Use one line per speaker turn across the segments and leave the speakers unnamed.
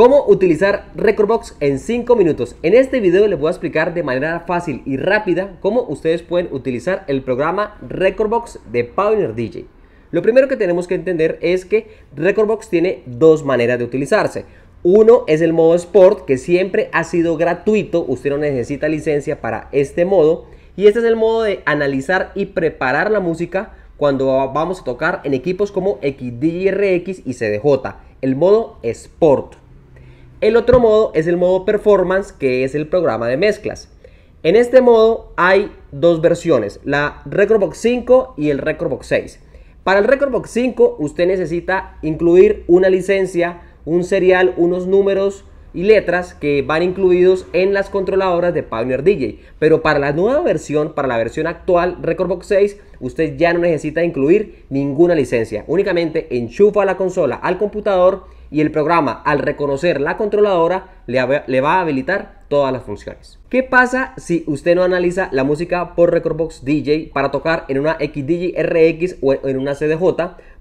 Cómo utilizar Recordbox en 5 minutos. En este video les voy a explicar de manera fácil y rápida cómo ustedes pueden utilizar el programa Recordbox de Pioneer DJ. Lo primero que tenemos que entender es que Recordbox tiene dos maneras de utilizarse. Uno es el modo Sport que siempre ha sido gratuito, usted no necesita licencia para este modo. Y este es el modo de analizar y preparar la música cuando vamos a tocar en equipos como XDRX y CDJ, el modo Sport. El otro modo es el modo performance, que es el programa de mezclas. En este modo hay dos versiones, la Recordbox 5 y el Recordbox 6. Para el Recordbox 5 usted necesita incluir una licencia, un serial, unos números y letras que van incluidos en las controladoras de Pioneer DJ. Pero para la nueva versión, para la versión actual Recordbox 6, usted ya no necesita incluir ninguna licencia. Únicamente enchufa la consola al computador y el programa al reconocer la controladora le, va a habilitar todas las funciones. ¿Qué pasa si usted no analiza la música por Recordbox DJ para tocar en una XDJ RX o en una CDJ?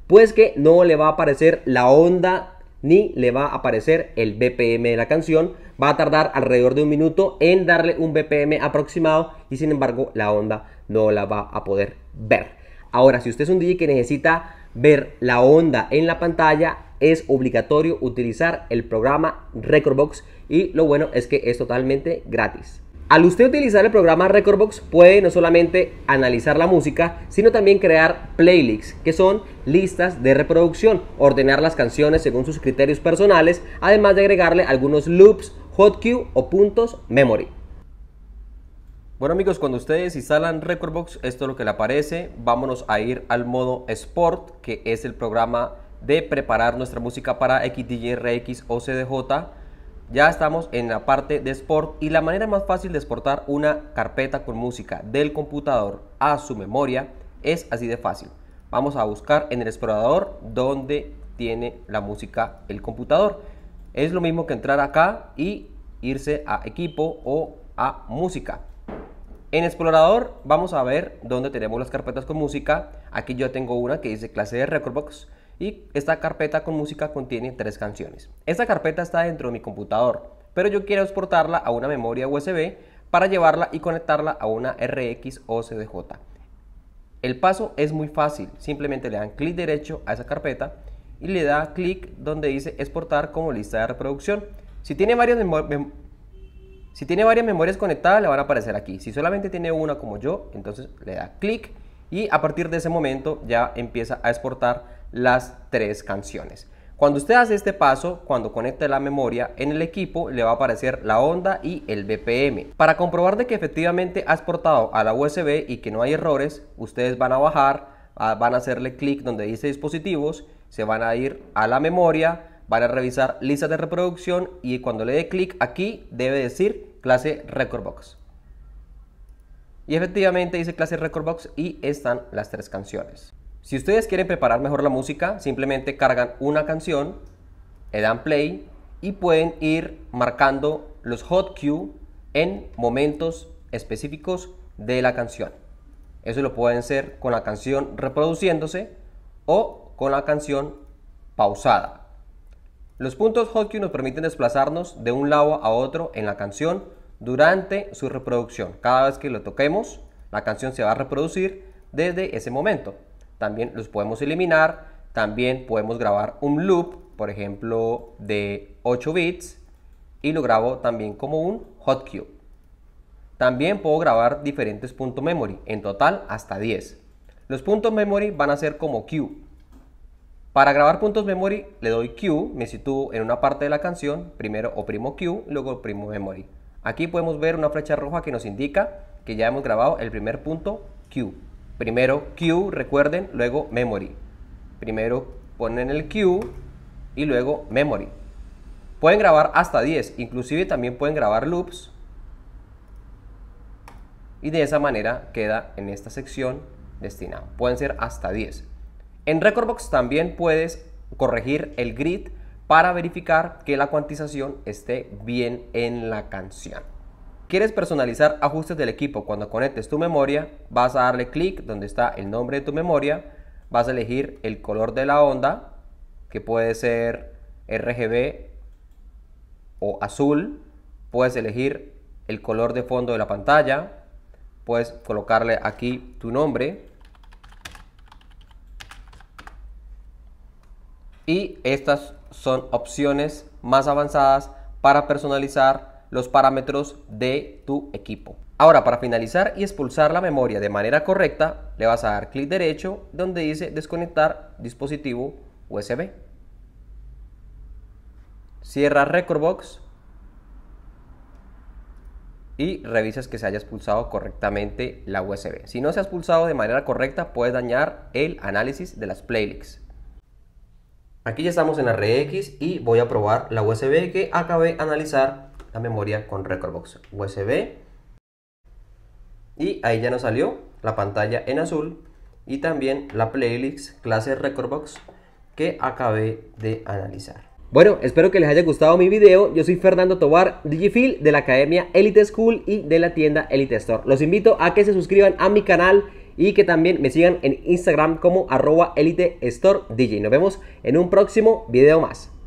Pues que no le va a aparecer la onda ni le va a aparecer el BPM de la canción. Va a tardar alrededor de un minuto en darle un BPM aproximado y sin embargo la onda no la va a poder ver. Ahora, si usted es un DJ que necesita ver la onda en la pantalla, es obligatorio utilizar el programa Recordbox y lo bueno es que es totalmente gratis. Al usted utilizar el programa Recordbox puede no solamente analizar la música, sino también crear playlists, que son listas de reproducción, ordenar las canciones según sus criterios personales, además de agregarle algunos loops, hot cue o puntos memory. Bueno amigos, cuando ustedes instalan Recordbox, esto es lo que le aparece. Vámonos a ir al modo Sport, que es el programa de preparar nuestra música para XDJ, RX o CDJ. Ya estamos en la parte de export y la manera más fácil de exportar una carpeta con música del computador a su memoria es así de fácil. Vamos a buscar en el explorador donde tiene la música el computador. Es lo mismo que entrar acá y irse a equipo o a música. En explorador vamos a ver dónde tenemos las carpetas con música. Aquí yo tengo una que dice clase de Recordbox y esta carpeta con música contiene tres canciones. Esta carpeta está dentro de mi computador, pero yo quiero exportarla a una memoria USB para llevarla y conectarla a una RX o CDJ. El paso es muy fácil, simplemente le dan clic derecho a esa carpeta y le da clic donde dice exportar como lista de reproducción. Si tiene varias memorias si tiene varias memorias conectadas, le van a aparecer aquí. Si solamente tiene una como yo, entonces le da clic y a partir de ese momento ya empieza a exportar las tres canciones. Cuando usted hace este paso, cuando conecte la memoria, en el equipo le va a aparecer la onda y el BPM. Para comprobar de que efectivamente ha exportado a la USB y que no hay errores, ustedes van a bajar, ah, van a hacerle clic donde dice dispositivos, se van a ir a la memoria, van a revisar lista de reproducción y cuando le dé clic aquí debe decir clase Recordbox. Y efectivamente dice clase Record Box y están las tres canciones. Si ustedes quieren preparar mejor la música, simplemente cargan una canción, le dan play y pueden ir marcando los hot cue en momentos específicos de la canción. Eso lo pueden hacer con la canción reproduciéndose o con la canción pausada. Los puntos Hot Cue nos permiten desplazarnos de un lado a otro en la canción durante su reproducción. Cada vez que lo toquemos, la canción se va a reproducir desde ese momento. También los podemos eliminar, también podemos grabar un loop, por ejemplo, de 8 bits y lo grabo también como un hot cue También puedo grabar diferentes puntos memory, en total hasta 10. Los puntos memory van a ser como Q. Para grabar puntos memory le doy Q, me sitúo en una parte de la canción, primero oprimo Q, luego oprimo memory. Aquí podemos ver una flecha roja que nos indica que ya hemos grabado el primer punto Q. Primero Q, recuerden, luego memory. Primero ponen el Q y luego memory. Pueden grabar hasta 10, inclusive también pueden grabar loops. Y de esa manera queda en esta sección destinada. Pueden ser hasta 10. En Recordbox también puedes corregir el grid para verificar que la cuantización esté bien en la canción. ¿Quieres personalizar ajustes del equipo cuando conectes tu memoria? Vas a darle clic donde está el nombre de tu memoria, vas a elegir el color de la onda, que puede ser RGB o azul, puedes elegir el color de fondo de la pantalla, puedes colocarle aquí tu nombre, y estas son opciones más avanzadas para personalizar los parámetros de tu equipo. Ahora, para finalizar y expulsar la memoria de manera correcta, le vas a dar clic derecho donde dice desconectar dispositivo USB. Cierra Recordbox y revisas que se haya expulsado correctamente la USB. Si no se ha expulsado de manera correcta, puedes dañar el análisis de las playlists. Aquí ya estamos en la X y voy a probar la USB que acabé de analizar la memoria con Recordbox. USB. Y ahí ya nos salió la pantalla en azul y también la playlist clase Recordbox que acabé de analizar. Bueno, espero que les haya gustado mi video. Yo soy Fernando Tobar, Digifil de la Academia Elite School y de la tienda Elite Store. Los invito a que se suscriban a mi canal y que también me sigan en Instagram como arroba elite store DJ. Nos vemos en un próximo video más.